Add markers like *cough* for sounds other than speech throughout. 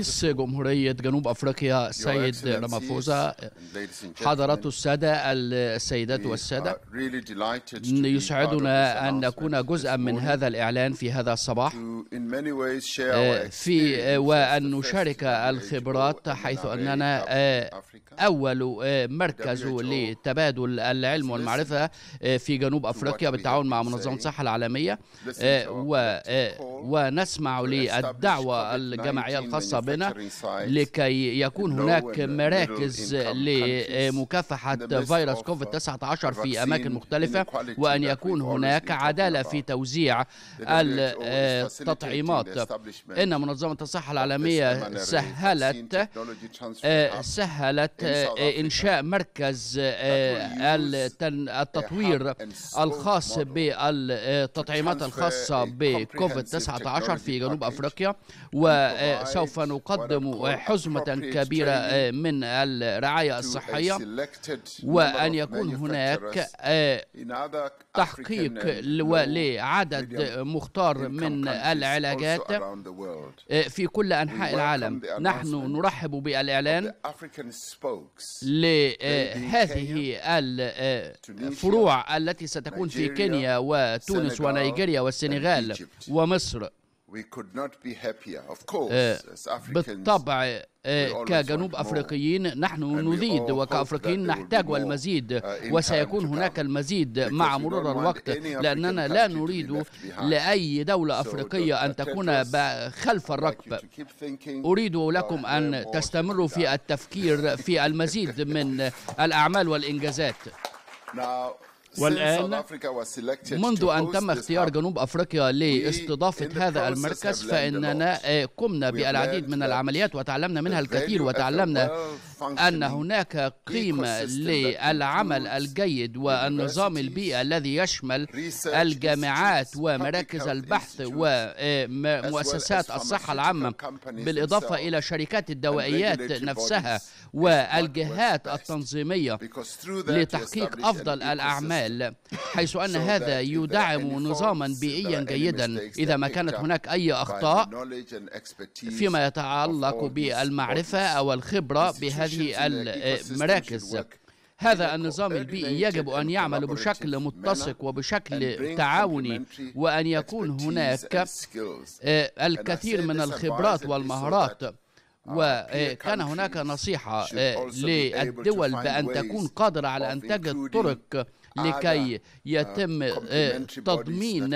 رئيس جمهورية جنوب أفريقيا السيد رامافوزا حضرات السادة السيدات والسادة يسعدنا أن نكون جزءا من هذا الإعلان في هذا الصباح آه، في آه، وأن نشارك الخبرات حيث أننا آه، أول مركز لتبادل العلم والمعرفة في جنوب أفريقيا بالتعاون مع منظمة الصحة العالمية ونسمع للدعوة الجماعية الخاصة ربنا لكي يكون هناك مراكز لمكافحة فيروس كوفيد 19 uh, في أماكن مختلفة وأن يكون هناك عدالة في توزيع التطعيمات إن منظمة الصحة العالمية سهلت آه، سهلت آه، إنشاء مركز آه، التطوير الخاص بالتطعيمات الخاصة بكوفيد 19 في جنوب أفريقيا وسوف تقدم حزمة كبيرة آه، من الرعاية الصحية وأن يكون هناك آه، تحقيق لعدد مختار من العلاجات آه، في كل أنحاء العالم نحن نرحب بالإعلان لهذه الفروع التي ستكون في كينيا وتونس ونيجيريا والسنغال ومصر بالطبع كجنوب افريقيين نحن نزيد وكافريقيين نحتاج المزيد uh, وسيكون هناك المزيد مع مرور الوقت لاننا لا نريد لاي دوله افريقيه ان تكون خلف الركب اريد لكم ان تستمروا في التفكير في المزيد من *laughs* الاعمال والانجازات والآن منذ أن تم اختيار جنوب أفريقيا لاستضافة هذا المركز فإننا آه، قمنا بالعديد من العمليات وتعلمنا منها الكثير وتعلمنا أن هناك قيمة للعمل الجيد والنظام البيئي الذي يشمل الجامعات ومراكز البحث ومؤسسات الصحة العامة بالإضافة إلى شركات الدوائيات نفسها والجهات التنظيمية لتحقيق أفضل الأعمال حيث أن *laughs* هذا يدعم نظاما بيئيا جيدا إذا ما كانت هناك أي أخطاء فيما يتعلق بالمعرفة أو الخبرة بهذه هذه المراكز آه، هذا النظام البيئي يجب أن يعمل بشكل متسق وبشكل تعاوني وأن يكون هناك آه، الكثير من الخبرات والمهارات Uh, وكان آه، هناك نصيحة آه، للدول بأن تكون قادرة على أن تجد طرق لكي uh, يتم آه، تضمين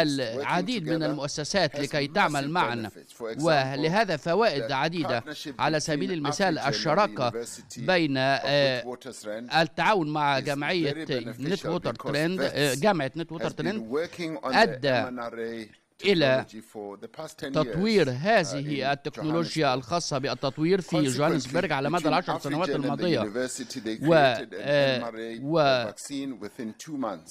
العديد من المؤسسات لكي تعمل معا ولهذا فوائد عديدة على سبيل المثال الشراكة بين التعاون مع جمعية نت ووتر ترند جامعة نت ووتر ترند أدى إلى تطوير هذه uh, التكنولوجيا الخاصة بالتطوير في جوهانسبرغ على مدى العشر سنوات الماضية و, آه، و...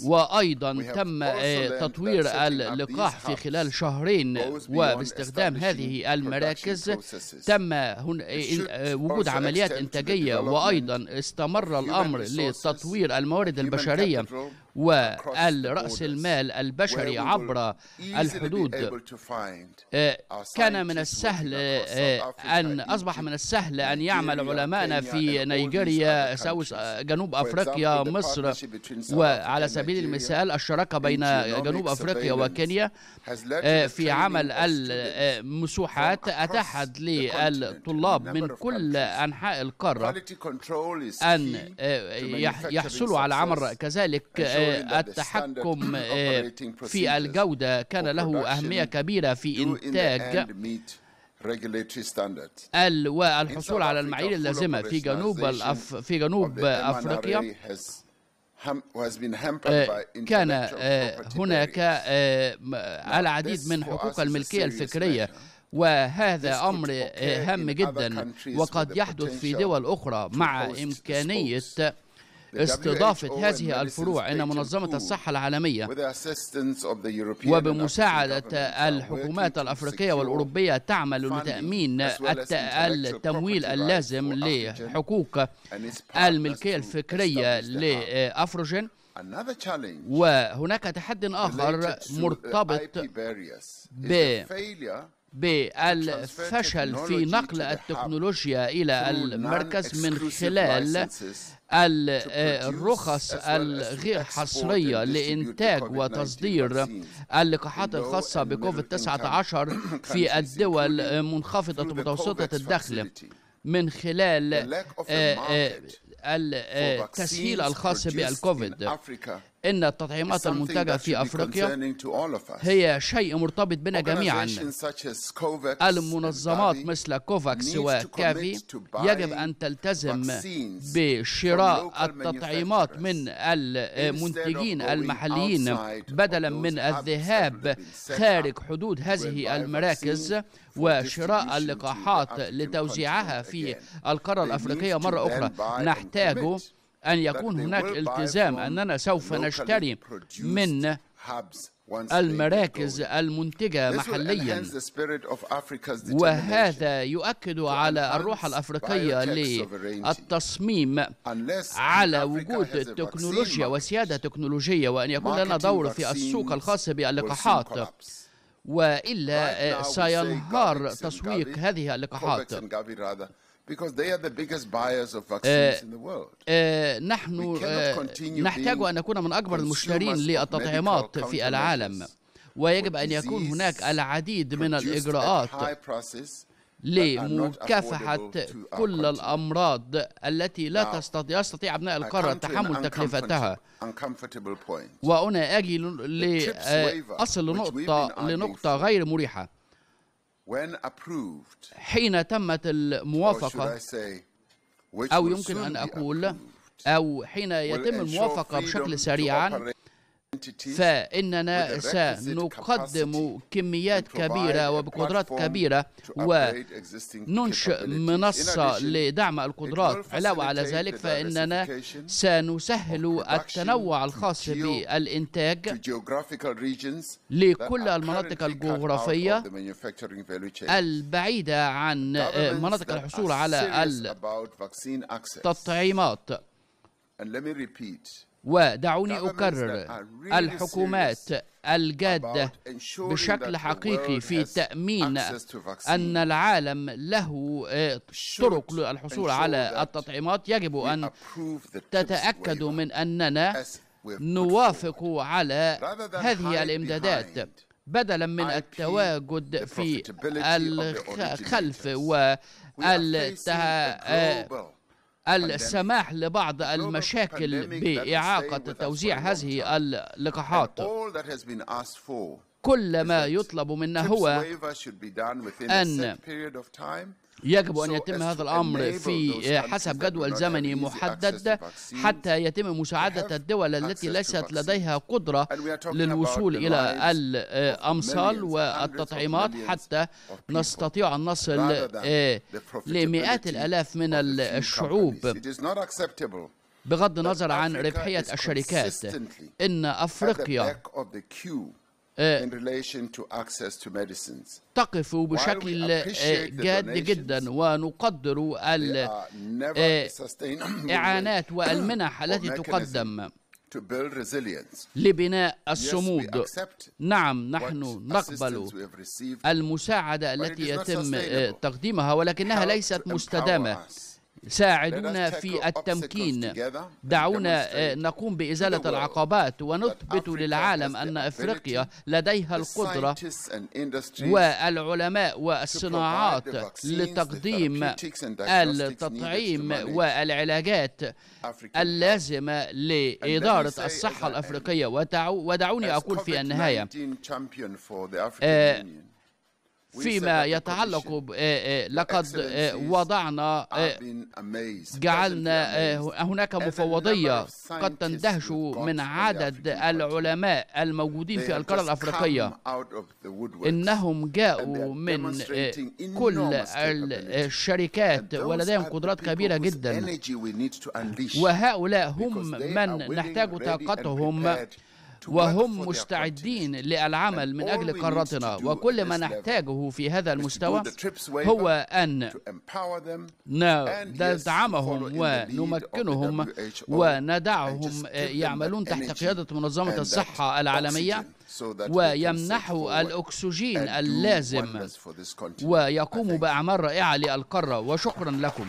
وأيضا تم آه، تطوير اللقاح في خلال شهرين وباستخدام هذه المراكز تم هن... آه، وجود عمليات إنتاجية وأيضا استمر الأمر لتطوير الموارد البشرية والرأس المال البشري عبر الحدود آه، كان من السهل آه، أن أصبح من السهل أن يعمل علماءنا في نيجيريا آه، جنوب أفريقيا مصر وعلى سبيل المثال الشراكة بين جنوب أفريقيا وكينيا في عمل المسوحات أتاحت للطلاب من كل أنحاء القارة أن يحصلوا على عمل كذلك التحكم آه، في الجودة كان له أهمية كبيرة في إنتاج والحصول على المعايير اللازمة في جنوب الأف... في جنوب أفريقيا آه، كان آه، هناك العديد من حقوق الملكية الفكرية وهذا امر هام جدا وقد يحدث في دول اخرى مع امكانيه استضافة هذه الفروع إلى منظمة الصحة العالمية وبمساعدة الحكومات الأفريقية والأوروبية تعمل لتأمين التمويل اللازم لحقوق الملكية الفكرية لأفروجين وهناك تحد آخر مرتبط ب بالفشل في نقل التكنولوجيا إلى المركز من خلال الرخص الغير حصرية لإنتاج وتصدير اللقاحات الخاصة بكوفيد 19 في الدول منخفضة متوسطة الدخل من خلال آه، آه، آه، التسهيل الخاص بالكوفيد إن التطعيمات المنتجة في أفريقيا هي شيء مرتبط بنا جميعا المنظمات مثل كوفاكس وكافي يجب أن تلتزم بشراء التطعيمات من المنتجين المحليين بدلا من الذهاب خارج حدود هذه المراكز وشراء اللقاحات لتوزيعها في القارة الأفريقية مرة أخرى نحتاج أن يكون هناك التزام أننا سوف نشتري من المراكز المنتجة محليا وهذا يؤكد على الروح الأفريقية للتصميم على وجود تكنولوجيا وسيادة تكنولوجية وأن يكون لنا دور في السوق الخاص باللقاحات وإلا سينهار تسويق هذه اللقاحات آه، آه، نحن آه، نحتاج أن نكون من أكبر المشترين للتطعيمات في العالم ويجب أن يكون هناك العديد من الإجراءات لمكافحة كل الأمراض التي لا تستطيع يستطيع أبناء القارة تحمل تكلفتها وأنا أجي لأصل لنقطة لنقطة غير مريحة حين تمت الموافقة أو يمكن أن أقول أو حين يتم الموافقة بشكل سريعا فإننا سنقدم كميات كبيرة وبقدرات كبيرة وننشئ منصة لدعم القدرات علاوة على ذلك فإننا سنسهل التنوع الخاص بالإنتاج لكل المناطق الجغرافية البعيدة عن آه، مناطق الحصول على التطعيمات ودعوني أكرر الحكومات الجادة بشكل حقيقي في تأمين أن العالم له آه، طرق للحصول على التطعيمات يجب أن تتأكدوا من أننا نوافق على هذه الإمدادات بدلا من التواجد في الخلف والتهاب السماح لبعض المشاكل بإعاقة توزيع هذه اللقاحات كل ما يطلب منا هو أن يجب أن يتم هذا الأمر في حسب جدول زمني محدد حتى يتم مساعدة الدول التي ليست لديها قدرة للوصول إلى الأمصال والتطعيمات حتى نستطيع أن نصل لمئات الآلاف من الشعوب بغض النظر عن ربحية الشركات إن أفريقيا آه، تقف بشكل آه، جاد جدا ونقدر الإعانات آه، *clears throat* *clears throat* والمنح التي تقدم لبناء الصمود نعم نحن نقبل المساعدة التي يتم تقديمها ولكنها ليست مستدامة ساعدونا في التمكين دعونا آه، نقوم بإزالة العقبات ونثبت للعالم أن أفريقيا لديها القدرة والعلماء والصناعات لتقديم التطعيم والعلاجات اللازمة لإدارة الصحة الأفريقية ودعوني أقول في النهاية فيما يتعلق إيه، إيه، لقد إيه، وضعنا جعلنا هناك مفوضية قد تندهش من عدد العلماء الموجودين في القارة الأفريقية إنهم جاءوا من كل الشركات ولديهم قدرات كبيرة جدا وهؤلاء هم من نحتاج طاقتهم وهم مستعدين للعمل من أجل قارتنا وكل ما نحتاجه في هذا المستوى هو أن ندعمهم ونمكنهم وندعهم يعملون تحت قيادة منظمة الصحة العالمية ويمنحوا الأكسجين اللازم ويقوموا بأعمال رائعة للقارة وشكرا لكم